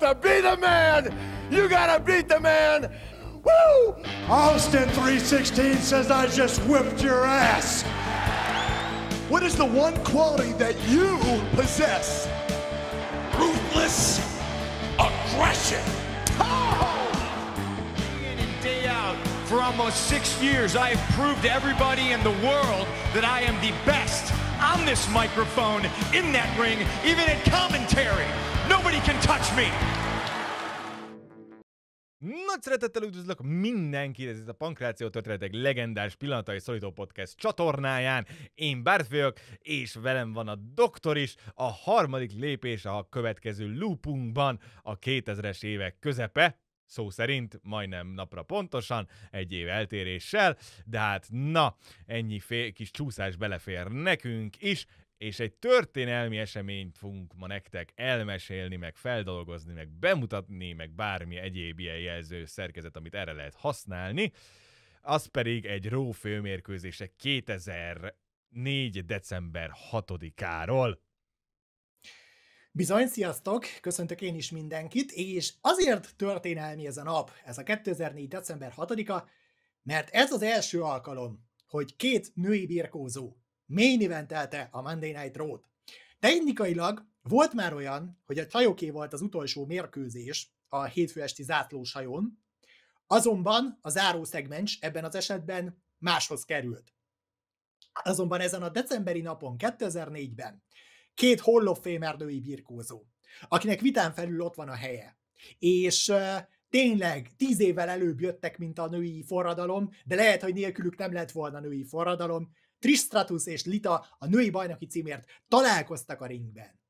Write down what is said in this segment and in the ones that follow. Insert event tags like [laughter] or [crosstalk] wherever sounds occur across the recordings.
to be the man, you got to beat the man. Woo! Austin 316 says, I just whipped your ass. What is the one quality that you possess? Ruthless aggression. Oh! Day in and day out, for almost six years, I have proved to everybody in the world that I am the best on this microphone, in that ring, even in commentary. Nobody can touch me! Nagy szeretettel üdvözlök mindenkit, ez a Pankráció történetek legendás pillanatai szorító podcast csatornáján. Én Bárt vagyok, és velem van a doktor is, a harmadik lépés a következő loopunkban a 2000-es évek közepe, szó szerint majdnem napra pontosan, egy év eltéréssel, de hát na, ennyi fél, kis csúszás belefér nekünk is, és egy történelmi eseményt fogunk ma nektek elmesélni, meg feldolgozni, meg bemutatni, meg bármi egyéb ilyen jelző szerkezet, amit erre lehet használni. Az pedig egy főmérkőzése 2004. december 6-áról. Bizony, sziasztok! Köszöntök én is mindenkit, és azért történelmi ez a nap, ez a 2004. december 6-a, mert ez az első alkalom, hogy két női birkózó main eventelte a Monday Night Raw-t. Technikailag volt már olyan, hogy a csajoké volt az utolsó mérkőzés a hétfő esti zászlós hajón, azonban a záró szegmens ebben az esetben máshoz került. Azonban ezen a decemberi napon, 2004-ben két Hall of Famer női birkózó, akinek vitán felül ott van a helye, és tényleg tíz évvel előbb jöttek, mint a női forradalom, de lehet, hogy nélkülük nem lett volna női forradalom, Tristratus és Lita a női bajnoki címért találkoztak a ringben.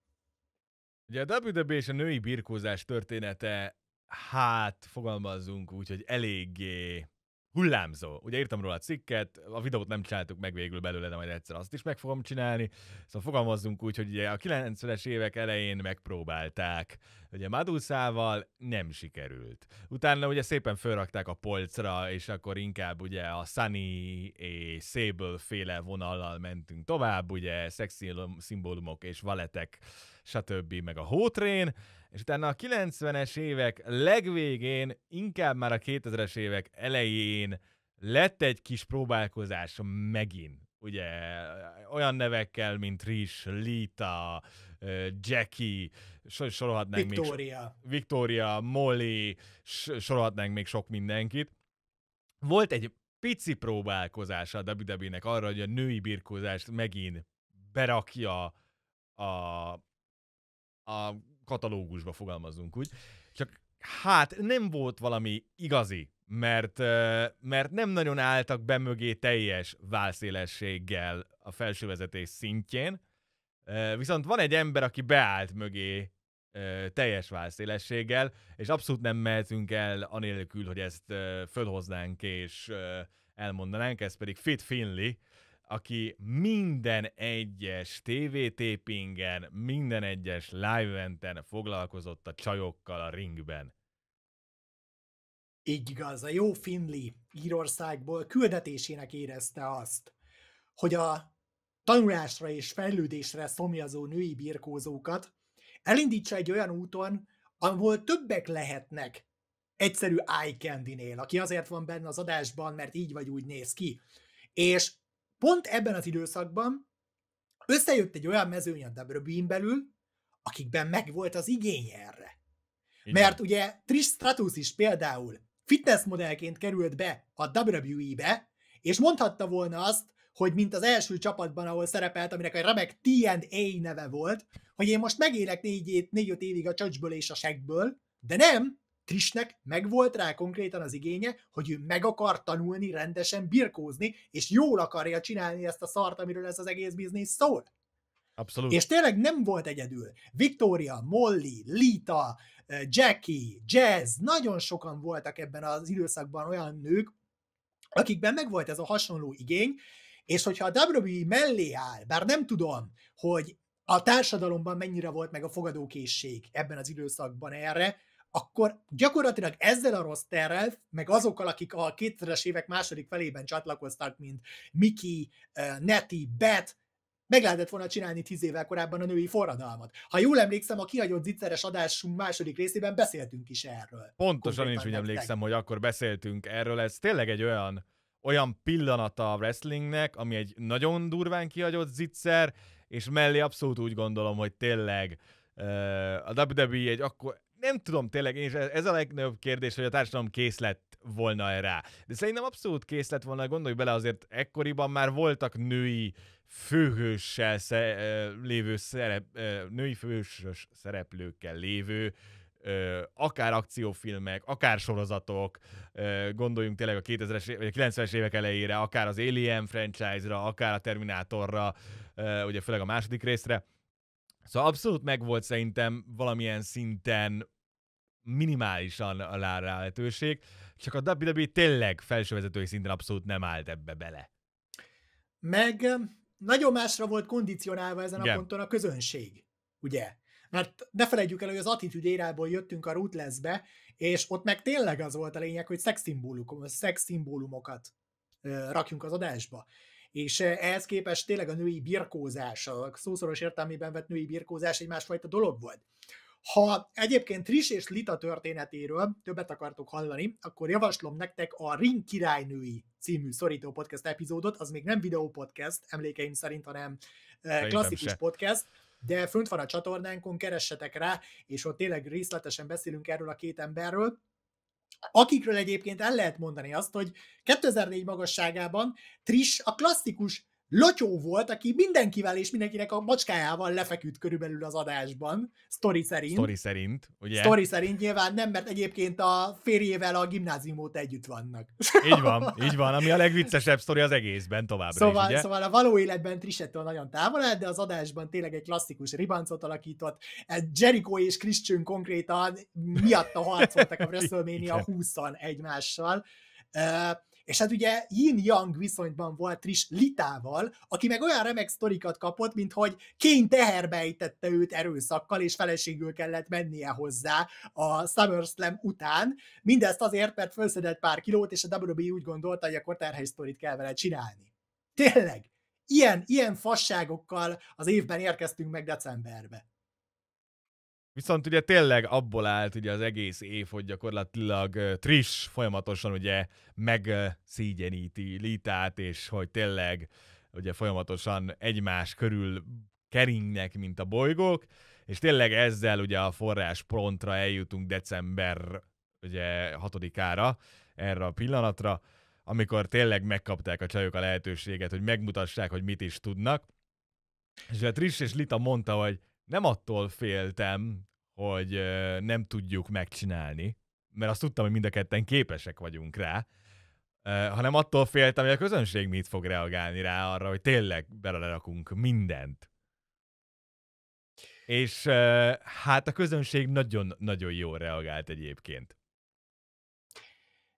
Ugye a WWE és a női birkózás története, hát fogalmazzunk úgy, hogy eléggé hullámzó. Ugye írtam róla a cikket, a videót nem csináltuk meg végül belőle, de majd egyszer azt is meg fogom csinálni. Szóval fogalmazzunk úgy, hogy ugye a 90-es évek elején megpróbálták, ugye Maduszával nem sikerült. Utána ugye szépen fölrakták a polcra, és akkor inkább ugye a Sunny és Sable féle vonallal mentünk tovább, ugye szexi szimbólumok és valetek, stb. meg a hótrén, és utána a 90-es évek legvégén, inkább már a 2000-es évek elején lett egy kis próbálkozás megint. Ugye olyan nevekkel, mint Rish, Lita, Jackie, sorolhatnánk még... Victoria, Victoria. Molly, sorolhatnánk még sok mindenkit. Volt egy pici próbálkozása a WWE-nek arra, hogy a női birkózást megint berakja a, a katalógusba fogalmazunk úgy. Csak hát nem volt valami igazi, mert, mert nem nagyon álltak be mögé teljes válszélességgel a felsővezetés szintjén, viszont van egy ember, aki beállt mögé teljes válszélességgel, és abszolút nem mehetünk el anélkül, hogy ezt fölhoznánk és elmondanánk, ez pedig Fit Finley, aki minden egyes TV tépingen, minden egyes live-enten foglalkozott a csajokkal a ringben. Így igaz, a jó Finley Írországból küldetésének érezte azt, hogy a tanulásra és fejlődésre szomjazó női birkózókat elindítsa egy olyan úton, ahol többek lehetnek egyszerű eye candy-nél, aki azért van benne az adásban, mert így vagy úgy néz ki. És pont ebben az időszakban összejött egy olyan mezőny a Debrobin belül, akikben megvolt az igény erre. Igen. Mert ugye Trish Stratus is például fitness modellként került be a WWE-be, és mondhatta volna azt, hogy mint az első csapatban, ahol szerepelt, aminek egy remek TNA neve volt, hogy én most megélek négy-öt négy évig a csöcsből és a segből, de nem, Trisnek megvolt rá konkrétan az igénye, hogy ő meg akar tanulni rendesen birkózni, és jól akarja csinálni ezt a szart, amiről ez az egész biznisz szól. Abszolút. És tényleg nem volt egyedül. Victoria, Molly, Lita, eh, Jackie, Jazz, nagyon sokan voltak ebben az időszakban olyan nők, akikben megvolt ez a hasonló igény, és hogyha a WWE mellé áll, bár nem tudom, hogy a társadalomban mennyire volt meg a fogadókészség ebben az időszakban erre, akkor gyakorlatilag ezzel a rosterrel, meg azokkal, akik a 2000-es évek második felében csatlakoztak, mint Miki, eh, Neti, Beth, meg lehetett volna csinálni tíz évvel korábban a női forradalmat. Ha jól emlékszem, a kihagyott zicseres adásunk második részében beszéltünk is erről. Pontosan én is úgy emlékszem, hogy akkor beszéltünk erről. Ez tényleg egy olyan, olyan pillanata a wrestlingnek, ami egy nagyon durván kihagyott zicser, és mellé abszolút úgy gondolom, hogy tényleg eh, a WWE egy akkor, nem tudom tényleg, én e-, ez a legnagyobb kérdés, hogy a társadalom kész lett volna -e rá. De szerintem abszolút kész lett volna, gondolj bele, azért ekkoriban már voltak női főhőssel sze, lévő szerep, női főhősös szereplőkkel lévő akár akciófilmek, akár sorozatok, gondoljunk tényleg a 2000-es vagy a 90-es évek elejére, akár az Alien franchise-ra, akár a Terminátorra, ugye főleg a második részre, Szóval abszolút megvolt szerintem valamilyen szinten minimálisan a lára lehetőség, csak a WWE tényleg felsővezetői szinten abszolút nem állt ebbe bele. Meg nagyon másra volt kondicionálva ezen Igen. a ponton a közönség, ugye? Mert ne felejtjük el, hogy az attitűd érából jöttünk a Rootless-be, és ott meg tényleg az volt a lényeg, hogy szexszimbólumokat rakjunk az adásba és eh, ehhez képest tényleg a női birkózás, a szószoros értelmében vett női birkózás egy másfajta dolog volt. Ha egyébként Tris és Lita történetéről többet akartok hallani, akkor javaslom nektek a Ring királynői című szorító podcast epizódot, az még nem videó podcast, emlékeim szerint, hanem eh, Szerintem klasszikus se. podcast, de fönt van a csatornánkon, keressetek rá, és ott tényleg részletesen beszélünk erről a két emberről, akikről egyébként el lehet mondani azt, hogy 2004 magasságában Trish a klasszikus Lotyó volt, aki mindenkivel és mindenkinek a macskájával lefeküdt körülbelül az adásban, sztori szerint. Sztori szerint, ugye? Sztori szerint nyilván nem, mert egyébként a férjével a gimnázium óta együtt vannak. Így van, így van, ami a legviccesebb sztori az egészben továbbra szóval, is, ugye? Szóval a való életben Trisettől nagyon távol áll, de az adásban tényleg egy klasszikus ribancot alakított. Jericho és Christian konkrétan miatta harcoltak a [laughs] WrestleMania 20-an egymással. Uh, és hát ugye yin-yang viszonyban volt Tris Litával, aki meg olyan remek sztorikat kapott, mint hogy kény teherbe ejtette őt erőszakkal, és feleségül kellett mennie hozzá a SummerSlam után. Mindezt azért, mert felszedett pár kilót, és a WWE úgy gondolta, hogy akkor terhely sztorit kell vele csinálni. Tényleg, ilyen, ilyen fasságokkal az évben érkeztünk meg decemberbe. Viszont ugye tényleg abból állt ugye az egész év, hogy gyakorlatilag Trish folyamatosan ugye megszígyeníti Litát, és hogy tényleg ugye folyamatosan egymás körül keringnek, mint a bolygók, és tényleg ezzel ugye a forrás prontra eljutunk december ugye 6-ára, erre a pillanatra, amikor tényleg megkapták a csajok a lehetőséget, hogy megmutassák, hogy mit is tudnak. És a Trish és Lita mondta, hogy nem attól féltem, hogy nem tudjuk megcsinálni, mert azt tudtam, hogy mind a ketten képesek vagyunk rá, hanem attól féltem, hogy a közönség mit fog reagálni rá arra, hogy tényleg belerakunk mindent. És hát a közönség nagyon-nagyon jól reagált egyébként.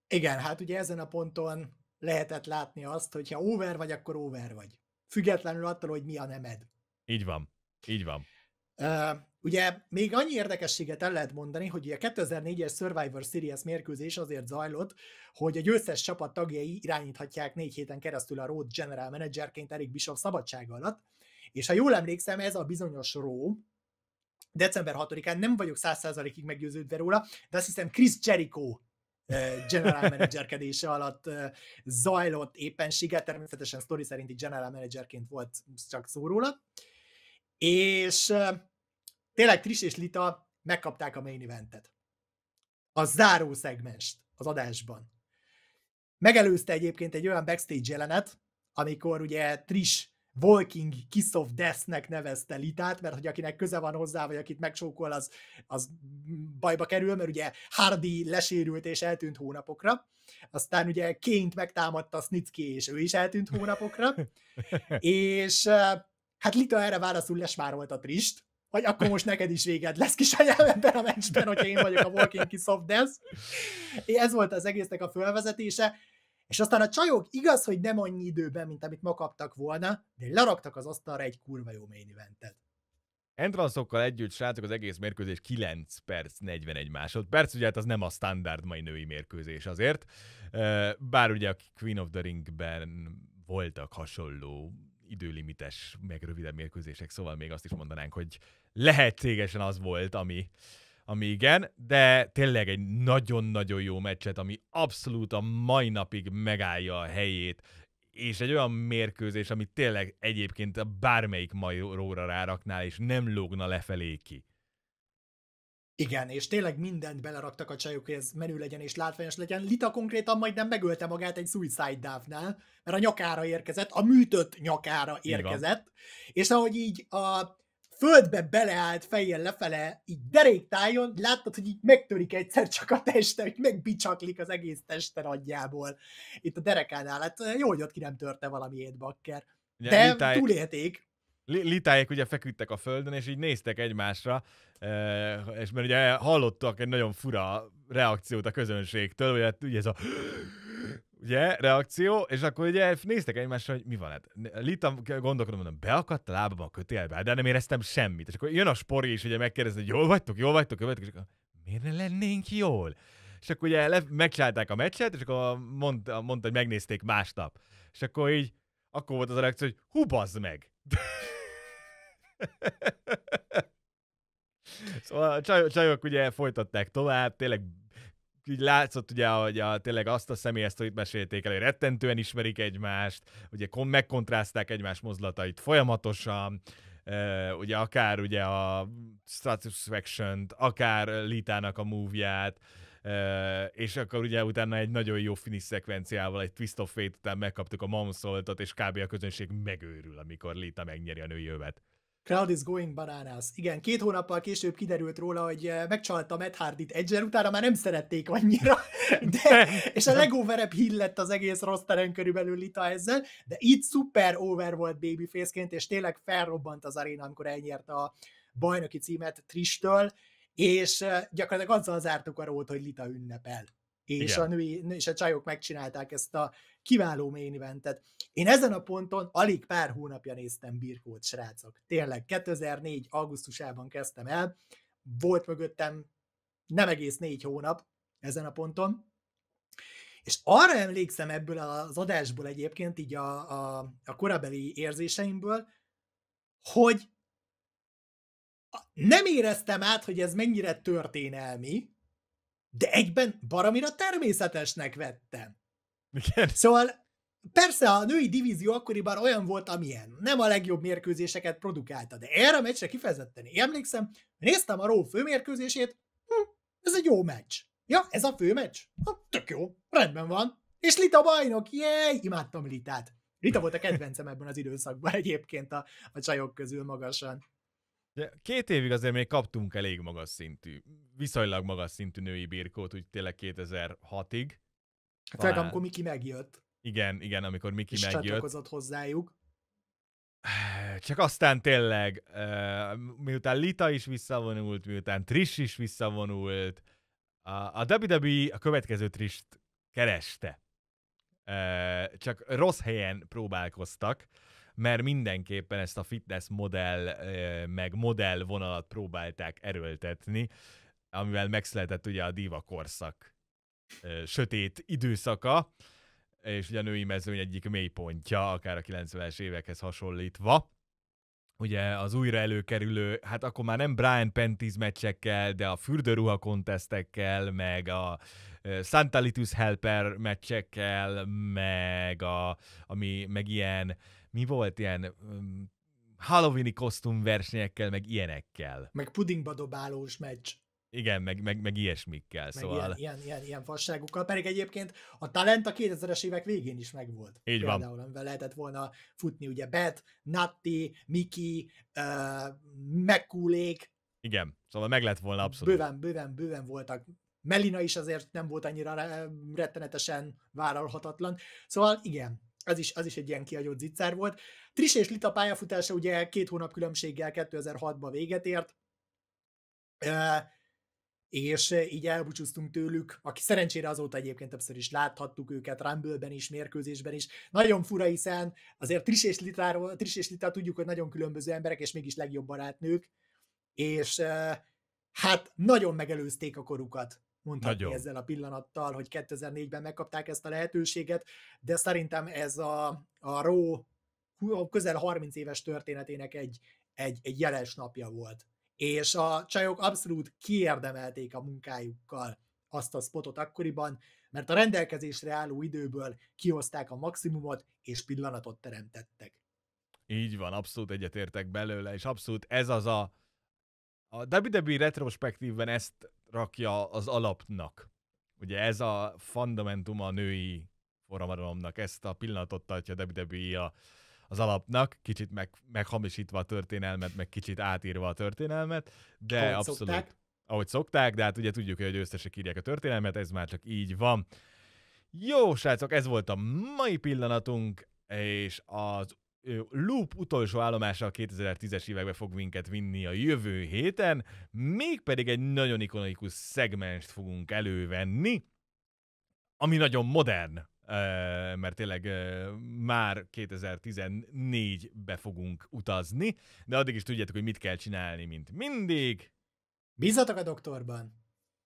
Igen, hát ugye ezen a ponton lehetett látni azt, hogy ha over vagy, akkor over vagy. Függetlenül attól, hogy mi a nemed. Így van, így van ugye még annyi érdekességet el lehet mondani, hogy a 2004-es Survivor Series mérkőzés azért zajlott, hogy a győztes csapat tagjai irányíthatják négy héten keresztül a Road General Managerként Erik Bishop szabadsága alatt, és ha jól emlékszem, ez a bizonyos Ró. december 6-án, nem vagyok 100%-ig meggyőződve róla, de azt hiszem Chris Jericho general [laughs] managerkedése alatt zajlott éppenséggel, természetesen sztori szerinti general managerként volt csak szó róla. És tényleg Tris és Lita megkapták a main eventet. A záró szegmest az adásban. Megelőzte egyébként egy olyan backstage jelenet, amikor ugye Trish Walking Kiss of Death-nek nevezte Litát, mert hogy akinek köze van hozzá, vagy akit megcsókol, az, az bajba kerül, mert ugye Hardy lesérült és eltűnt hónapokra. Aztán ugye Kényt megtámadta Snitsky, és ő is eltűnt hónapokra. [laughs] és Hát Lita erre válaszul a Trist, hogy akkor most neked is véged lesz kis ebben a meccsben, hogyha én vagyok a Walking Kiss of Death. Ez volt az egésznek a fölvezetése, és aztán a csajok igaz, hogy nem annyi időben, mint amit ma kaptak volna, de leraktak az asztalra egy kurva jó main eventet. Entranszokkal együtt, srácok, az egész mérkőzés 9 perc 41 másodperc, ugye hát az nem a standard mai női mérkőzés azért, bár ugye a Queen of the Ringben voltak hasonló időlimites, meg rövidebb mérkőzések, szóval még azt is mondanánk, hogy lehetségesen az volt, ami, ami igen, de tényleg egy nagyon-nagyon jó meccset, ami abszolút a mai napig megállja a helyét, és egy olyan mérkőzés, amit tényleg egyébként bármelyik majóra ráraknál, és nem lógna lefelé ki. Igen, és tényleg mindent beleraktak a csajok, hogy ez menő legyen és látványos legyen. Lita konkrétan majdnem megölte magát egy suicide dive-nál, mert a nyakára érkezett, a műtött nyakára érkezett, és ahogy így a földbe beleállt fejjel lefele, így deréktájon, láttad, hogy így megtörik egyszer csak a teste, hogy megbicsaklik az egész teste agyjából. Itt a derekánál, hát jó, hogy ott ki nem törte valami étbakker. De, de túlélték litáik ugye feküdtek a földön, és így néztek egymásra, és mert ugye hallottak egy nagyon fura reakciót a közönségtől, hogy hát ugye ez a ugye, reakció, és akkor ugye néztek egymásra, hogy mi van. Hát, Lita gondolkodom, mondom, beakadt a lábam a kötélbe, de nem éreztem semmit. És akkor jön a spori is, ugye megkérdezni, hogy jól vagytok, jól vagytok, jól vagytok, és akkor miért ne lennénk jól? És akkor ugye le, a meccset, és akkor mondta, mondta, hogy megnézték másnap. És akkor így, akkor volt az a reakció, hogy hú, meg! szóval a csajok, csajok ugye folytatták tovább, tényleg így látszott ugye, hogy a, tényleg azt a személyes itt mesélték el, hogy rettentően ismerik egymást, ugye kon- megkontrázták egymás mozdulatait folyamatosan, Uh, ugye akár ugye a Satisfaction-t, akár Litának a múvját, Uh, és akkor ugye utána egy nagyon jó finish szekvenciával, egy Twist of Fate után megkaptuk a Momsoltot, és kb. a közönség megőrül, amikor Lita megnyeri a nőjövet. Crowd is going bananas. Igen, két hónappal később kiderült róla, hogy eh, megcsalta Matt Hardy-t edge utána már nem szerették annyira, [laughs] de, és a legoverebb lett az egész rossz terem körülbelül Lita ezzel, de itt szuper over volt babyface-ként, és tényleg felrobbant az aréna, amikor elnyerte a bajnoki címet Tristől, és eh, gyakorlatilag azzal zártuk a rót, hogy Lita ünnepel és Igen. a női, és a csajok megcsinálták ezt a kiváló main eventet. Én ezen a ponton alig pár hónapja néztem birkót, srácok. Tényleg, 2004. augusztusában kezdtem el, volt mögöttem nem egész négy hónap ezen a ponton, és arra emlékszem ebből az adásból egyébként, így a, a, a korabeli érzéseimből, hogy nem éreztem át, hogy ez mennyire történelmi, de egyben baromira természetesnek vettem. Igen. Szóval Persze a női divízió akkoriban olyan volt, amilyen. Nem a legjobb mérkőzéseket produkálta, de erre a meccsre kifejezetten emlékszem, néztem a Ró főmérkőzését, hm, ez egy jó meccs. Ja, ez a főmeccs? Ha, tök jó, rendben van. És Lita bajnok, jéj, imádtam Litát. Lita volt a kedvencem ebben az időszakban egyébként a, a csajok közül magasan. De két évig azért még kaptunk elég magas szintű, viszonylag magas szintű női birkót, úgy tényleg 2006-ig. Hát talán... amikor Miki megjött. Igen, igen, amikor Miki és megjött. csatlakozott hozzájuk. Csak aztán tényleg, miután Lita is visszavonult, miután Trish is visszavonult, a WWE a következő Trist kereste. Csak rossz helyen próbálkoztak, mert mindenképpen ezt a fitness modell, meg modell vonalat próbálták erőltetni, amivel megszületett ugye a diva korszak sötét időszaka, és ugye a női mezőny egyik mélypontja, akár a 90-es évekhez hasonlítva ugye az újra előkerülő, hát akkor már nem Brian Pentis meccsekkel, de a fürdőruha kontesztekkel, meg a Santalitus Helper meccsekkel, meg a, ami, meg ilyen, mi volt ilyen mm, halloweeni kosztum versenyekkel, meg ilyenekkel. Meg pudingba dobálós meccs. Igen, meg, meg, meg ilyesmikkel. Meg szóval... ilyen, ilyen, ilyen, fasságukkal. Pedig egyébként a talent a 2000-es évek végén is megvolt. Így például, van. Például, amivel lehetett volna futni, ugye Bet, Natti, Miki, uh, Mekulék. Igen, szóval meg lett volna abszolút. Bőven, bőven, bőven voltak. Melina is azért nem volt annyira rettenetesen vállalhatatlan. Szóval igen, az is, az is egy ilyen kiagyott zicser volt. Tris és Lita pályafutása ugye két hónap különbséggel 2006-ban véget ért. Uh, és eh, így elbúcsúztunk tőlük, aki szerencsére azóta egyébként többször is láthattuk őket Rumble-ben is, mérkőzésben is. Nagyon fura, hiszen azért Tris és Litáról, Tris és Litá tudjuk, hogy nagyon különböző emberek, és mégis legjobb barátnők, és eh, hát nagyon megelőzték a korukat mondhatni Nagyon. ezzel a pillanattal, hogy 2004-ben megkapták ezt a lehetőséget, de szerintem ez a, a Ró közel 30 éves történetének egy, egy, egy jeles napja volt és a csajok abszolút kiérdemelték a munkájukkal azt a spotot akkoriban, mert a rendelkezésre álló időből kihozták a maximumot, és pillanatot teremtettek. Így van, abszolút egyetértek belőle, és abszolút ez az a... A WWE retrospektívben ezt rakja az alapnak. Ugye ez a fundamentuma a női forradalomnak, ezt a pillanatot tartja WWE a az alapnak, kicsit meg, meghamisítva a történelmet, meg kicsit átírva a történelmet, de ahogy abszolút szokták. ahogy szokták, de hát ugye tudjuk, hogy összesek írják a történelmet, ez már csak így van. Jó, srácok, ez volt a mai pillanatunk, és az Loop utolsó állomása a 2010-es évekbe fog minket vinni a jövő héten, mégpedig egy nagyon ikonikus szegmenst fogunk elővenni, ami nagyon modern, mert tényleg már 2014-be fogunk utazni, de addig is tudjátok, hogy mit kell csinálni, mint mindig. Bízzatok a doktorban!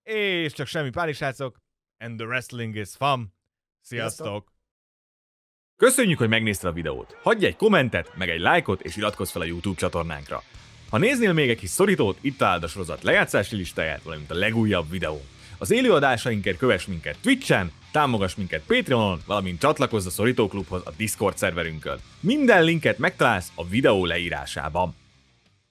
És csak semmi pálisrácok, and the wrestling is fun. Sziasztok! Köszönjük, hogy megnézted a videót! Hagyj egy kommentet, meg egy lájkot, és iratkozz fel a YouTube csatornánkra. Ha néznél még egy kis szorítót, itt találd a sorozat lejátszási listáját, valamint a legújabb videónk. Az élőadásainkért kövess minket Twitchen, támogass minket Patreonon, valamint csatlakozz a Szorítóklubhoz a Discord szerverünkön. Minden linket megtalálsz a videó leírásában.